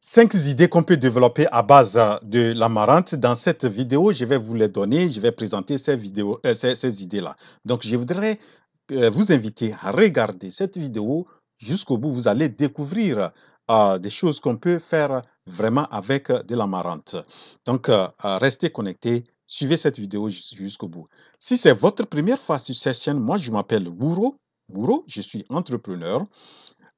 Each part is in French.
cinq idées qu'on peut développer à base de l'amarante. Dans cette vidéo, je vais vous les donner, je vais présenter ces, euh, ces, idées-là. Donc, je voudrais euh, vous inviter à regarder cette vidéo jusqu'au bout. Vous allez découvrir euh, des choses qu'on peut faire vraiment avec de l'amarante. Donc, restez connectés, suivez cette vidéo jusqu'au bout. Si c'est votre première fois sur cette chaîne, moi, je m'appelle Bouro. Bouro, je suis entrepreneur.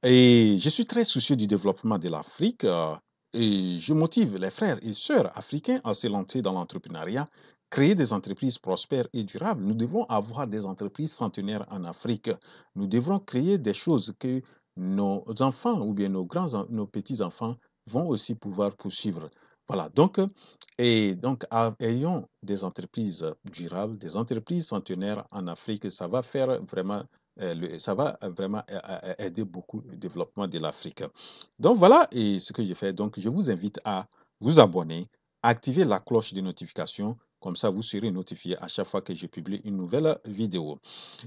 Et je suis très soucieux du développement de l'Afrique euh, et je motive les frères et sœurs africains à se lancer dans l'entrepreneuriat, créer des entreprises prospères et durables. Nous devons avoir des entreprises centenaires en Afrique. Nous devons créer des choses que nos enfants ou bien nos grands, nos petits-enfants vont aussi pouvoir poursuivre. Voilà, donc, et donc, ayons des entreprises durables, des entreprises centenaires en Afrique, ça va faire vraiment euh, ça va euh, vraiment euh, aider beaucoup le développement de l'Afrique. Donc voilà ce que j'ai fait. Donc je vous invite à vous abonner, activer la cloche de notification. Comme ça, vous serez notifié à chaque fois que je publie une nouvelle vidéo.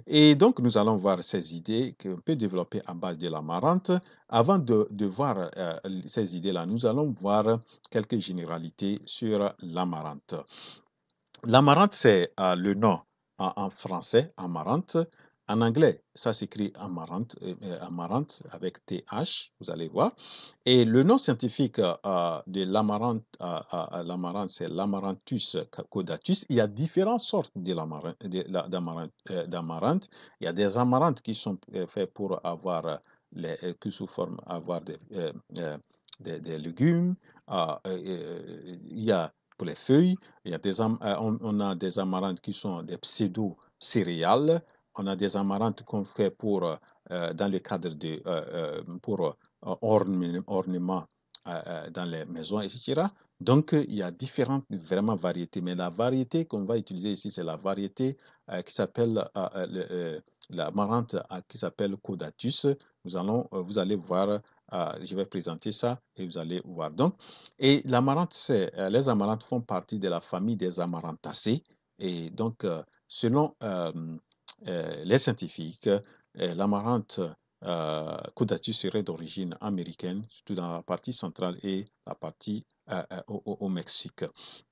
Et donc, nous allons voir ces idées qu'on peut développer à base de l'Amarante. Avant de, voir ces idées-là, nous allons voir quelques généralités sur l'amarante. L'amarante, c'est le nom en français, amarante. En anglais, ça s'écrit amarante, euh, euh, amarante, avec TH, vous allez voir. Et le nom scientifique euh, de l'amarante, c'est l'amaranthus caudatus. Il y a différentes sortes d'amarante. Il y a des amarantes qui sont faites pour avoir, les, sous forme avoir des, légumes. il y a pour les feuilles, il y a des, on, on a des amarantes qui sont des pseudo-céréales on a des amarantes qu'on fait pour, euh, euh, dans le cadre de, euh, pour orne, ornement dans les maisons, etc. Donc, il y a différentes vraiment variétés, mais la variété qu'on va utiliser ici, c'est la variété qui s'appelle la marante qui s'appelle Codatus. Nous allons, vous allez voir, je vais présenter ça et vous allez voir. Donc, et l'amarante, c'est, les amarantes font partie de la famille des amarantacées. Et donc, selon euh, les scientifiques, euh, l'amarante codatus euh, serait d'origine américaine, surtout dans la partie centrale et la partie au, Mexique.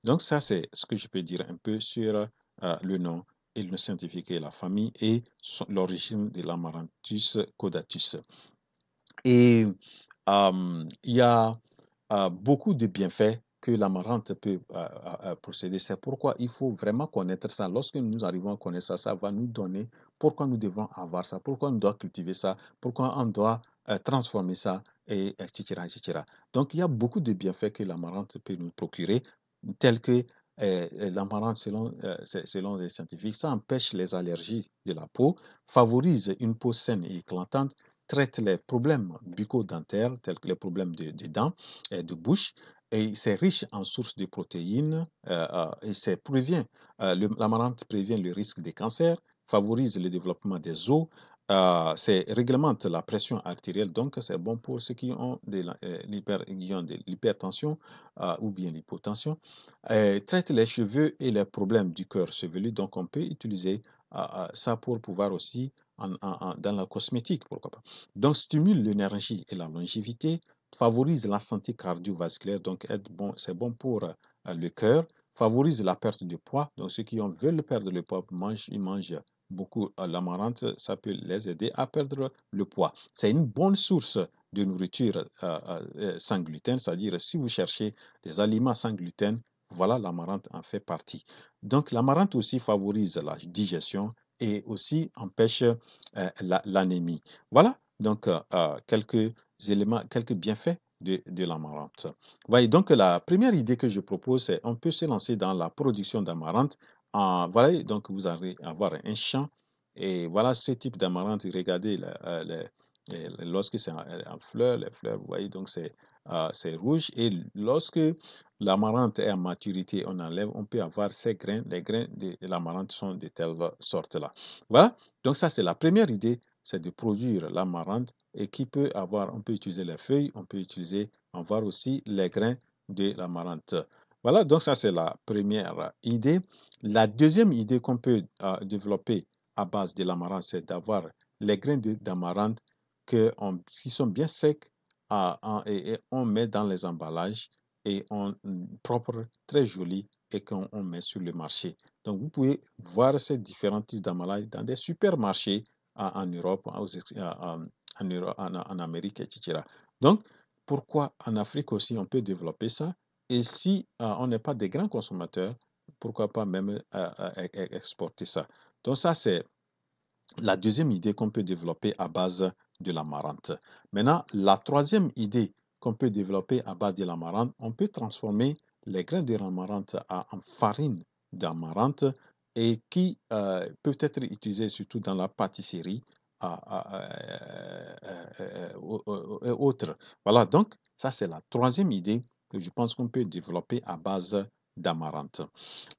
Donc ça, c'est ce que je peux dire un peu sur le nom et le scientifique et la famille et l'origine de l'amaranthus codatus. Et il y a beaucoup de bienfaits que l'amarante peut euh, euh, euh, procéder. C'est pourquoi il faut vraiment connaître ça. Lorsque nous arrivons à connaître ça, ça va nous donner pourquoi nous devons avoir ça, pourquoi on doit cultiver ça, pourquoi on doit transformer ça, et, etc., Donc il y a beaucoup de bienfaits que l'amarante peut nous procurer, tels que l'amarante, selon, selon les scientifiques, ça empêche les allergies de la peau, favorise une peau saine et éclatante, traite les problèmes bucco tels que les problèmes de, dents et de bouche, et c'est riche en sources de protéines euh, euh, et c'est prévient, euh, l'amarante prévient le risque des cancers, favorise le développement des os, euh, c'est réglemente la pression artérielle, donc c'est bon pour ceux qui ont de l'hypertension ou bien l'hypotension. traite les cheveux et les problèmes du cœur chevelu, donc on peut utiliser ça pour pouvoir aussi dans la cosmétique, pourquoi pas. Donc stimule l'énergie et la longévité, favorise la santé cardiovasculaire, donc c'est bon, bon pour euh, le cœur, favorise la perte de poids. Donc ceux qui veulent perdre le poids, mangent, ils mangent beaucoup euh, la l'amarante, ça peut les aider à perdre le poids. C'est une bonne source de nourriture euh, sans gluten, c'est-à-dire si vous cherchez des aliments sans gluten, voilà, l'amarante en fait partie. Donc l'amarante aussi favorise la digestion et aussi empêche l'anémie. Voilà donc quelques éléments, quelques bienfaits de, de l'amarante. Voyez, donc la première idée que je propose, c'est on peut se lancer dans la production d'amarante. voilà, donc vous allez avoir un champ et voilà ce type d'amarante. Regardez, euh, lorsque c'est en, fleur, les fleurs, vous voyez, donc euh, c'est rouge. Et lorsque l'amarante est en maturité, on enlève, on peut avoir ces grains. Les grains de l'amarante sont de telle sorte là. Voilà, donc ça c'est la première idée c'est de produire l'amarante et qui peut avoir, on peut utiliser les feuilles, on peut utiliser, on va aussi les grains de l'amarante. Voilà, donc ça c'est la première idée. La deuxième idée qu'on peut euh, développer à base de l'amarante, c'est d'avoir les grains d'amarante qui sont bien secs à, euh, et, on met dans les emballages et on propre, très joli et qu'on met sur le marché. Donc vous pouvez voir ces différents types d'emballages dans des supermarchés en Europe, en, Amérique, etc. Donc, pourquoi en Afrique aussi on peut développer ça Et si euh, on n'est pas des grands consommateurs, pourquoi pas même euh, euh, e, e, exporter ça Donc ça, c'est la deuxième idée qu'on peut développer à base de l'amarante. Maintenant, la troisième idée qu'on peut développer à base de l'amarante, on peut transformer les grains d'amarante en farine d'amarante et qui peuvent être utilisés surtout dans la pâtisserie et autres. Voilà, donc ça c'est la troisième idée que je pense qu'on peut développer à base d'amarante.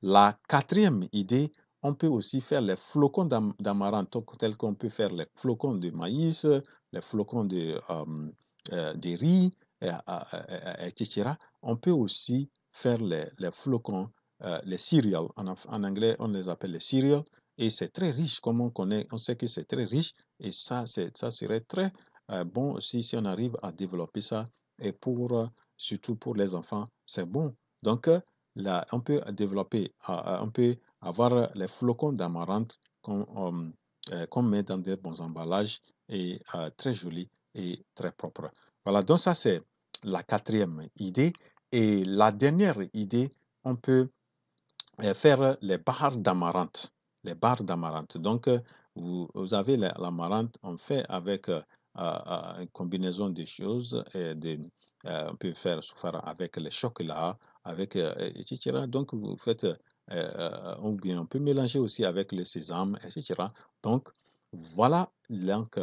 La quatrième idée, on peut aussi faire les flocons d'amarante, tels qu'on peut faire les flocons de maïs, les flocons de, riz, etc. On peut aussi faire les flocons euh, les céréales En, anglais, on les appelle les céréales Et c'est très riche, comme on connaît, on sait que c'est très riche. Et ça, ça serait très euh, bon aussi si on arrive à développer ça. Et pour, euh, surtout pour les enfants, c'est bon. Donc, là, on peut développer, on peut avoir les flocons d'amarante qu'on met dans des bons emballages et très jolis et très propres. Voilà, donc ça, c'est la quatrième idée. Et la dernière idée, on peut euh, faire euh, les barres d'amarante. Les barres d'amarante. Donc, euh, vous, avez l'amarante, on fait avec une combinaison de choses. on peut faire avec le chocolat, avec, etc. Donc, vous faites, on peut mélanger aussi avec le sésame, etc. Donc, voilà. Donc,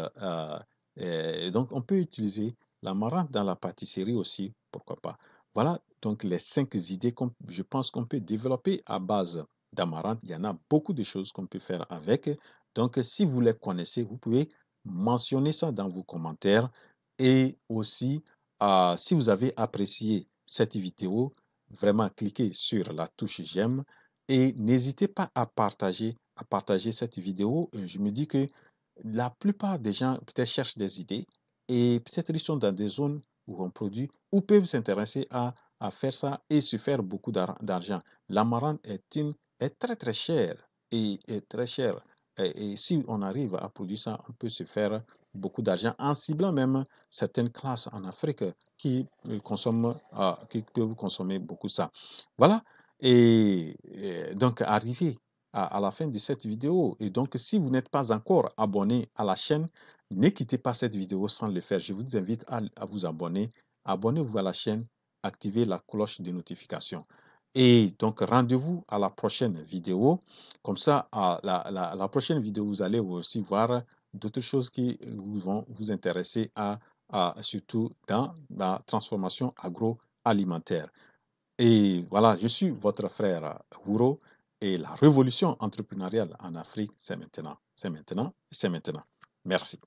donc on peut utiliser l'amarante dans la pâtisserie aussi, pourquoi pas. Voilà donc les cinq idées que je pense qu'on peut développer à base d'amarante. Il y en a beaucoup de choses qu'on peut faire avec. Donc, si vous les connaissez, vous pouvez mentionner ça dans vos commentaires. Et aussi, euh, si vous avez apprécié cette vidéo, vraiment cliquez sur la touche j'aime et n'hésitez pas à partager, à partager cette vidéo. Euh, je me dis que la plupart des gens peut-être cherchent des idées et peut-être ils sont dans des zones ou en produit, ou peuvent s'intéresser à, à, faire ça et se faire beaucoup d'argent. L'amarante est, une, est très très chère et est très chère. Et, si on arrive à produire ça, on peut se faire beaucoup d'argent en ciblant même certaines classes en Afrique qui euh, consomment, ah, qui peuvent consommer beaucoup ça. Voilà. Et, donc arrivé à, à, la fin de cette vidéo. Et donc si vous n'êtes pas encore abonné à la chaîne, ne quittez pas cette vidéo sans le faire. Je vous invite à, vous abonner. Abonnez-vous à la chaîne, activez la cloche de notification. Et donc, rendez-vous à la prochaine vidéo. Comme ça, à la, prochaine vidéo, vous allez aussi voir d'autres choses qui vont vous intéresser à, surtout dans la transformation agroalimentaire. Et voilà, je suis votre frère Houro et la révolution entrepreneuriale en Afrique, c'est maintenant, c'est maintenant, c'est maintenant. Merci.